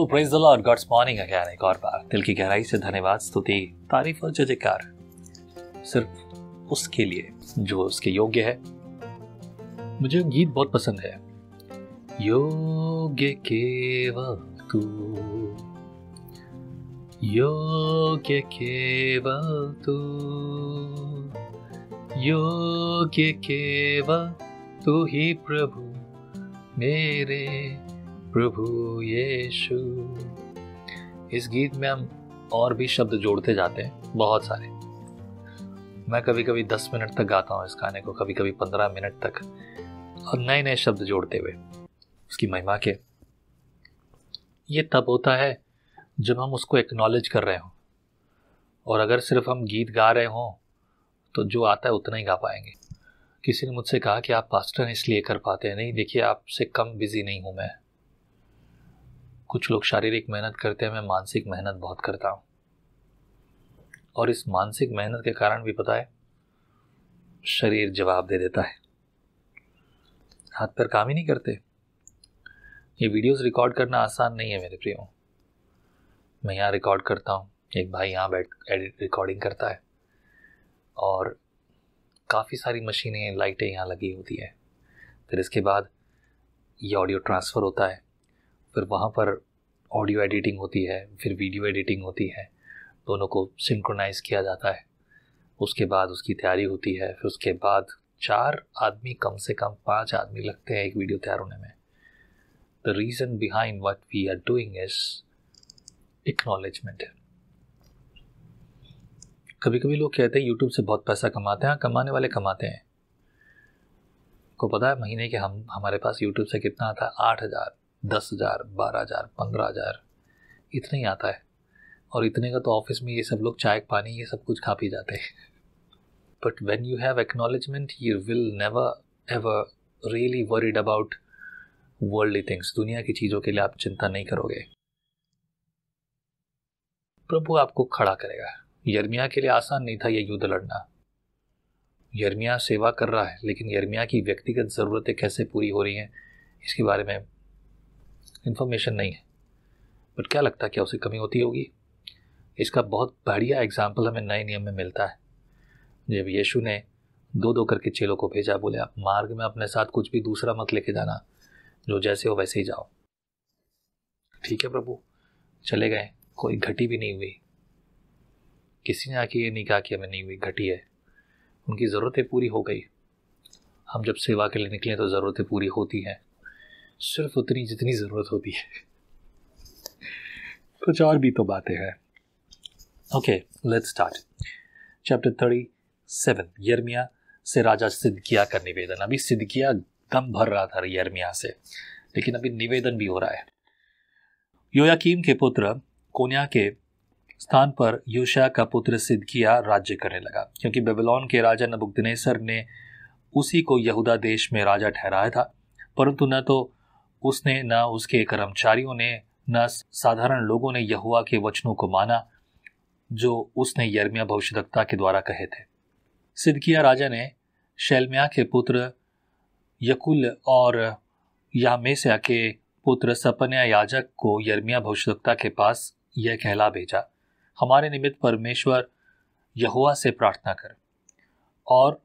hello praise the Lord God's morning again एक और बार दिल की गहराई से धन्यवाद स्तुति तारीफ और जयकार सिर्फ उसके लिए जो उसके योग्य है मुझे गीत बहुत पसंद है योग्य केवल तू योग्य केवल तू योग्य केवल तू ही प्रभु मेरे प्रभु यीशु इस गीत में हम और भी शब्द जोड़ते जाते हैं बहुत सारे मैं कभी कभी दस मिनट तक गाता हूँ इस गाने को कभी कभी पंद्रह मिनट तक और नए नए शब्द जोड़ते हुए उसकी महिमा के ये तब होता है जब हम उसको एक्नॉलेज कर रहे हों और अगर सिर्फ हम गीत गा रहे हों तो जो आता है उतना ही गा पाएंगे किसी ने मुझसे कहा कि आप पास्टर इसलिए कर पाते हैं नहीं देखिए आपसे कम बिज़ी नहीं हूँ मैं कुछ लोग शारीरिक मेहनत करते हैं मैं मानसिक मेहनत बहुत करता हूँ और इस मानसिक मेहनत के कारण भी पता है शरीर जवाब दे देता है हाथ पर काम ही नहीं करते ये वीडियोस रिकॉर्ड करना आसान नहीं है मेरे प्रियो मैं यहाँ रिकॉर्ड करता हूँ एक भाई यहाँ बैठ एडिट रिकॉर्डिंग करता है और काफ़ी सारी मशीनें लाइटें यहाँ लगी होती है फिर इसके बाद ये ऑडियो ट्रांसफ़र होता है फिर वहाँ पर ऑडियो एडिटिंग होती है फिर वीडियो एडिटिंग होती है दोनों को सिंक्रोनाइज़ किया जाता है उसके बाद उसकी तैयारी होती है फिर उसके बाद चार आदमी कम से कम पाँच आदमी लगते हैं एक वीडियो तैयार होने में the reason behind what we are doing is acknowledgement कभी कभी लोग कहते हैं यूट्यूब से बहुत पैसा कमाते हैं हाँ, कमाने वाले कमाते हैं को पता है महीने के हम हमारे पास यूट्यूब से कितना आता है आठ हज़ार दस हज़ार बारह हज़ार पंद्रह हज़ार इतना ही आता है और इतने का तो ऑफिस में ये सब लोग चाय पानी ये सब कुछ खा पी जाते हैं but when you have acknowledgement you will never ever really worried about worldly things दुनिया की चीज़ों के लिए आप चिंता नहीं करोगे प्रभु आपको खड़ा करेगा यर्मिया के लिए आसान नहीं था यह युद्ध लड़ना यर्मिया सेवा कर रहा है लेकिन यर्मिया की व्यक्तिगत ज़रूरतें कैसे पूरी हो रही हैं इसके बारे में इन्फॉर्मेशन नहीं है बट क्या लगता है क्या उसे कमी होती होगी इसका बहुत बढ़िया एग्जाम्पल हमें नए नियम में मिलता है जब यीशु ने दो दो करके चेलों को भेजा बोले आप मार्ग में अपने साथ कुछ भी दूसरा मत लेके जाना जो जैसे हो वैसे ही जाओ ठीक है प्रभु चले गए कोई घटी भी नहीं हुई किसी ने आके ये नहीं कहा कि हमें नहीं हुई घटी है उनकी ज़रूरतें पूरी हो गई हम जब सेवा के लिए निकले तो ज़रूरतें पूरी होती हैं सिर्फ उतनी जितनी ज़रूरत होती है कुछ और भी तो बातें हैं okay let's start chapter thirty seven यर्मिया से राजा सिद्धिया का निवेदन अभी सिद्धिया दम भर रहा था यर्मिया से लेकिन अभी निवेदन भी हो रहा है योयाकीम के पुत्र कोन्या के स्थान पर योशा का पुत्र सिद्धकिया राज्य करने लगा क्योंकि बेबलॉन के राजा नबुकदनेसर ने उसी को यहूदा देश में राजा ठहराया था परंतु न तो उसने न उसके कर्मचारियों ने न साधारण लोगों ने यहुआ के वचनों को माना जो उसने यर्मिया भविष्यदक्ता के द्वारा कहे थे सिदकिया राजा ने शैलम्या के पुत्र यकुल और यामेस्या के पुत्र सपन्या याजक को यर्मिया भविष्यदक्ता के पास यह कहला भेजा हमारे निमित्त परमेश्वर यहुआ से प्रार्थना कर और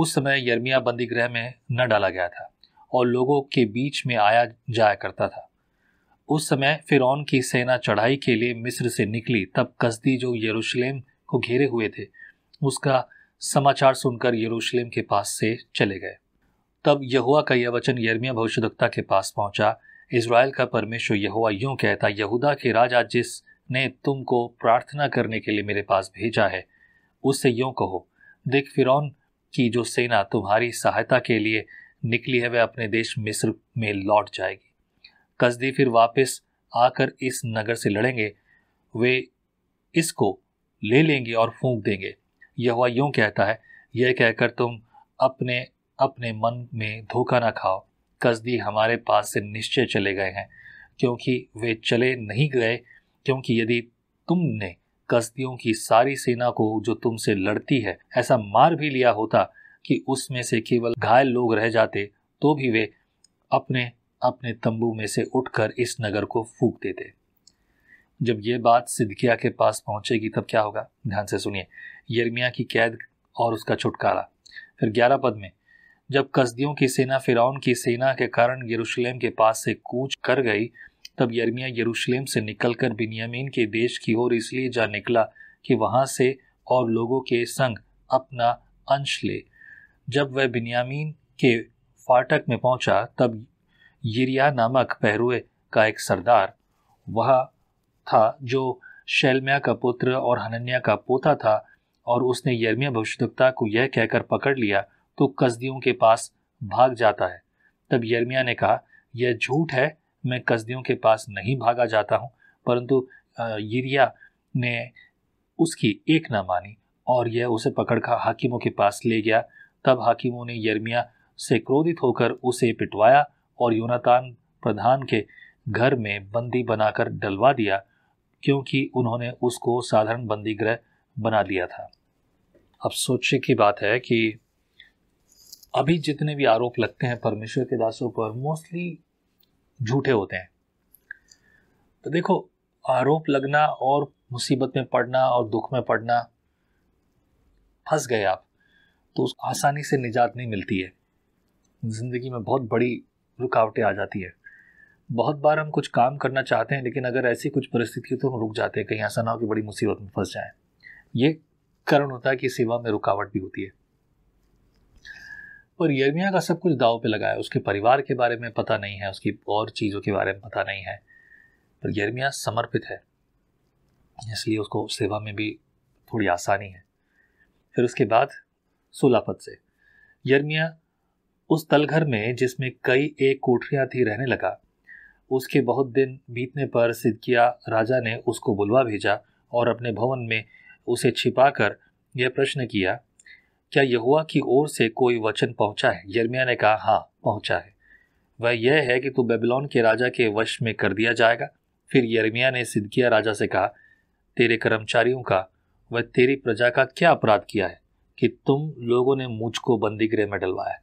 उस समय यर्मिया बंदी गृह में न डाला गया था और लोगों के बीच में आया जाया करता था उस समय फ़िरौन की सेना चढ़ाई के लिए मिस्र से निकली तब कस्ती जो यरूशलेम को घेरे हुए थे उसका समाचार सुनकर यरूशलेम के पास से चले गए तब यहुआ का यह वचन यर्मिया भविष्यदक्ता के पास पहुंचा इसराइल का परमेश्वर यहुआ यूं कहता यहूदा के राजा जिसने तुमको प्रार्थना करने के लिए मेरे पास भेजा है उससे यूं कहो देख फिरौन की जो सेना तुम्हारी सहायता के लिए निकली है वह अपने देश मिस्र में लौट जाएगी कसदी फिर वापस आकर इस नगर से लड़ेंगे वे इसको ले लेंगे और फूंक देंगे यह हुआ यूँ कहता है यह कहकर तुम अपने अपने मन में धोखा ना खाओ कसदी हमारे पास से निश्चय चले गए हैं क्योंकि वे चले नहीं गए क्योंकि यदि तुमने कसदियों की सारी सेना को जो तुमसे लड़ती है ऐसा मार भी लिया होता कि उसमें से केवल घायल लोग रह जाते तो भी वे अपने अपने तंबू में से उठकर इस नगर को फूक देते जब ये बात सिद्धिया के पास पहुंचेगी तब क्या होगा ध्यान से सुनिए यर्मिया की कैद और उसका छुटकारा फिर ग्यारह पद में जब कसदियों की सेना फिराउन की सेना के कारण यरूशलेम के पास से कूच कर गई तब यर्मिया यरूशलेम से निकलकर बिनियामीन के देश की ओर इसलिए जा निकला कि वहाँ से और लोगों के संग अपना अंश ले जब वह बिन्यामीन के फाटक में पहुंचा तब यरिया नामक पहरुए का एक सरदार वह था जो शैलम्या का पुत्र और हनन्या का पोता था और उसने यर्मिया भविष्यता को यह कहकर पकड़ लिया तो कसदियों के पास भाग जाता है तब यर्मिया ने कहा यह झूठ है मैं कसदियों के पास नहीं भागा जाता हूँ परंतु यरिया ने उसकी एक ना मानी और यह उसे पकड़कर हाकिमों के पास ले गया तब हाकिमों ने यर्मिया से क्रोधित होकर उसे पिटवाया और यूनातान प्रधान के घर में बंदी बनाकर डलवा दिया क्योंकि उन्होंने उसको साधारण बंदी गृह बना दिया था अब सोचे की बात है कि अभी जितने भी आरोप लगते हैं परमेश्वर के दासों पर मोस्टली झूठे होते हैं तो देखो आरोप लगना और मुसीबत में पड़ना और दुख में पड़ना फंस गए आप तो उस आसानी से निजात नहीं मिलती है ज़िंदगी में बहुत बड़ी रुकावटें आ जाती है बहुत बार हम कुछ काम करना चाहते हैं लेकिन अगर ऐसी कुछ परिस्थिति तो हम रुक जाते हैं कहीं ऐसा ना हो कि बड़ी मुसीबत में फंस जाए ये कारण होता है कि सेवा में रुकावट भी होती है पर यर्मिया का सब कुछ दाव पे लगा है उसके परिवार के बारे में पता नहीं है उसकी और चीज़ों के बारे में पता नहीं है पर यर्मिया समर्पित है इसलिए उसको सेवा में भी थोड़ी आसानी है फिर उसके बाद सोलह पद से यर्मिया उस तलघर में जिसमें कई एक कोठरियाँ थी रहने लगा उसके बहुत दिन बीतने पर सिद्किया राजा ने उसको बुलवा भेजा और अपने भवन में उसे छिपाकर यह प्रश्न किया क्या यहुआ की ओर से कोई वचन पहुंचा है यर्मिया ने कहा हाँ पहुंचा है वह यह है कि तू बेबलोन के राजा के वश में कर दिया जाएगा फिर यर्मिया ने सिद्किया राजा से कहा तेरे कर्मचारियों का वह तेरी प्रजा का क्या अपराध किया है कि तुम लोगों ने मुझको बंदी गृह में डलवाया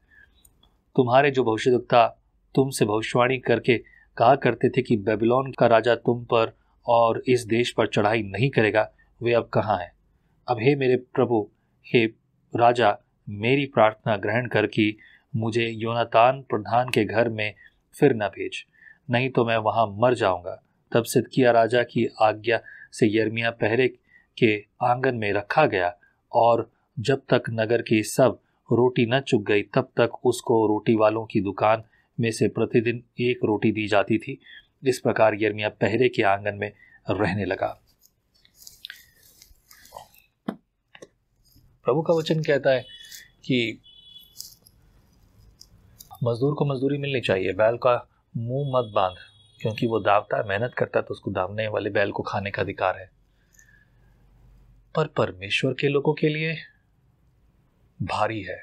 तुम्हारे जो भविष्यवक्ता तुमसे भविष्यवाणी करके कहा करते थे कि बेबीलोन का राजा तुम पर और इस देश पर चढ़ाई नहीं करेगा वे अब कहाँ हैं अब हे मेरे प्रभु हे राजा मेरी प्रार्थना ग्रहण कर कि मुझे योनातान प्रधान के घर में फिर न भेज नहीं तो मैं वहाँ मर जाऊँगा तब सिदकिया राजा की आज्ञा से यर्मिया पहरे के आंगन में रखा गया और जब तक नगर की सब रोटी न चुक गई तब तक उसको रोटी वालों की दुकान में से प्रतिदिन एक रोटी दी जाती थी इस प्रकार यर्मिया पहरे के आंगन में रहने लगा प्रभु का वचन कहता है कि मजदूर को मजदूरी मिलनी चाहिए बैल का मुंह मत बांध क्योंकि वो दावता है मेहनत करता है तो उसको दामने वाले बैल को खाने का अधिकार है पर परमेश्वर के लोगों के लिए भारी है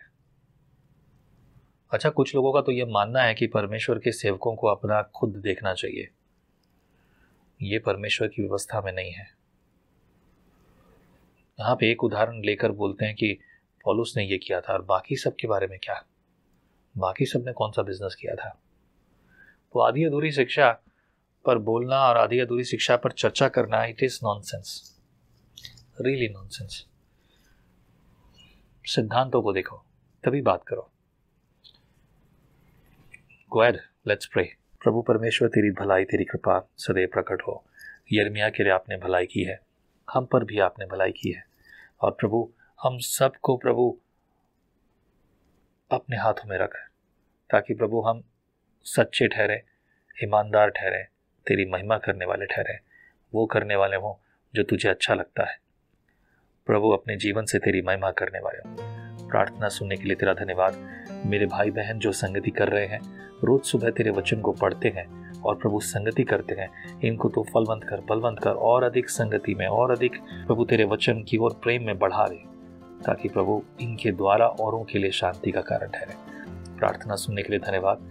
अच्छा कुछ लोगों का तो यह मानना है कि परमेश्वर के सेवकों को अपना खुद देखना चाहिए ये परमेश्वर की व्यवस्था में नहीं है यहां पे एक उदाहरण लेकर बोलते हैं कि पॉलुस ने यह किया था और बाकी सब के बारे में क्या बाकी सब ने कौन सा बिजनेस किया था तो आधी अधूरी शिक्षा पर बोलना और आधी अधूरी शिक्षा पर चर्चा करना it is sense really sense सिद्धांतों को देखो तभी बात करो गोयर लेट्स प्रे प्रभु परमेश्वर तेरी भलाई तेरी कृपा सदैव प्रकट हो यर्मिया के लिए आपने भलाई की है हम पर भी आपने भलाई की है और प्रभु हम सबको प्रभु अपने हाथों में रख ताकि प्रभु हम सच्चे ठहरे ईमानदार ठहरे तेरी महिमा करने वाले ठहरे वो करने वाले हों जो तुझे अच्छा लगता है प्रभु अपने जीवन से तेरी महिमा करने वाले प्रार्थना सुनने के लिए तेरा धन्यवाद मेरे भाई बहन जो संगति कर रहे हैं रोज सुबह तेरे वचन को पढ़ते हैं और प्रभु संगति करते हैं इनको तो फलवंत कर बलवंत कर और अधिक संगति में और अधिक प्रभु तेरे वचन की ओर प्रेम में बढ़ा दे ताकि प्रभु इनके द्वारा औरों के लिए शांति का कारण ठहरे प्रार्थना सुनने के लिए धन्यवाद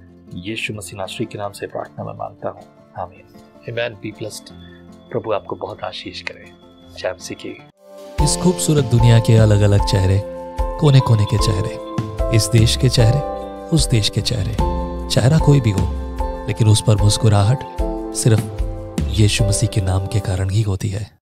यीशु मसीह नाश्री के नाम से प्रार्थना में मांगता हूँ हामिद हिमैन बी प्लस प्रभु आपको बहुत आशीष करे जैम सीखिए इस खूबसूरत दुनिया के अलग अलग चेहरे कोने कोने के चेहरे इस देश के चेहरे उस देश के चेहरे चेहरा कोई भी हो लेकिन उस पर मुस्कुराहट सिर्फ यीशु मसीह के नाम के कारण ही होती है